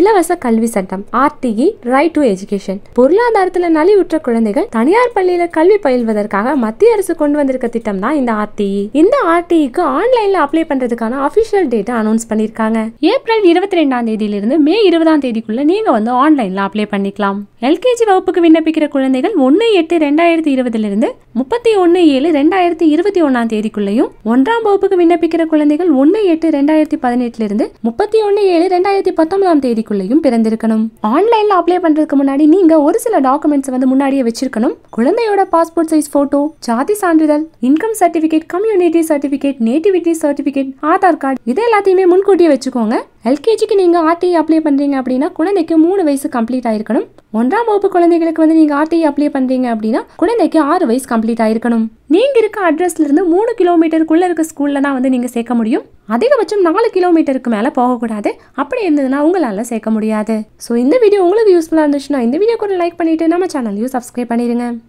இலவச கல்வி சட்டம் ஆர்டிஇ ரைட் டு எஜுகேஷன் பொருளாதாரத்துல நலிவுற்ற குழந்தைகள் தனியார் பள்ளியில கல்வி பயில்வதற்காக மத்திய அரசு கொண்டு வந்திருக்க திட்டம் தான் இந்த ஆர்டிஇ e. இந்த ஆர்டிஇக்கு ஆன்லைன்ல அப்ளை பண்றதுக்கான அபிஷியல் டேட்டா அனௌன்ஸ் பண்ணிருக்காங்க ஏப்ரல் இருபத்தி ரெண்டாம் தேதியிலிருந்து மே இருபதாம் தேதிக்குள்ள நீங்க வந்து ஆன்லைன்ல அப்ளை பண்ணிக்கலாம் எல்கேஜி வகுப்புக்கு விண்ணப்பிக்கிற குழந்தைகள் ஒன்னு எட்டு ரெண்டாயிரத்தி இருந்து முப்பத்தி ஒன்று ஏழு ரெண்டாயிரத்தி இருபத்தி ஒன்றாம் தேதிக்குள்ளேயும் ஒன்றாம் வகுப்புக்கு விண்ணப்பிக்கிற குழந்தைகள் ஒன்று எட்டு ரெண்டாயிரத்தி பதினெட்டுலேருந்து முப்பத்தி ஒன்று ஏழு ரெண்டாயிரத்தி பத்தொன்பதாம் தேதி தேதிக்குள்ளேயும் பிறந்திருக்கணும் ஆன்லைன்ல அப்ளை பண்றதுக்கு முன்னாடி நீங்க ஒரு சில டாக்குமெண்ட்ஸ் வந்து முன்னாடியே வச்சிருக்கணும் குழந்தையோட பாஸ்போர்ட் சைஸ் போட்டோ ஜாதி சான்றிதழ் income certificate community certificate nativity certificate Aadhaar card இது எல்லாத்தையுமே முன்கூட்டியே வச்சுக்கோங்க எல்கேஜிக்கு நீங்க ஆர்டிஐ அப்ளை e பண்றீங்க அப்படின்னா குழந்தைக்கு மூணு வயசு கம்ப்ளீட் ஆயிருக்கணும் ஒன்றாம் வகுப்பு குழந்தைகளுக்கு வந்து நீங்க ஆர்டிஐ அப்ளை e பண்றீங்க அப்படின்னா குழந்தைக்கு ஆறு வயசு கம்ப்ளீட் ஆயிருக்கணும் நீங்கள் இருக்க அட்ரஸ்லேருந்து மூணு கிலோமீட்டருக்குள்ளே இருக்க ஸ்கூலில் தான் வந்து நீங்கள் சேர்க்க முடியும் அதிகபட்சம் நாலு கிலோமீட்டருக்கு மேலே போகக்கூடாது அப்படி இருந்ததுன்னா உங்களால் சேர்க்க முடியாது ஸோ இந்த வீடியோ உங்களுக்கு யூஸ்ஃபுல்லாக இருந்துச்சுன்னா இந்த வீடியோ கூட லைக் பண்ணிவிட்டு நம்ம சேனலையும் சப்ஸ்கிரைப் பண்ணிடுங்க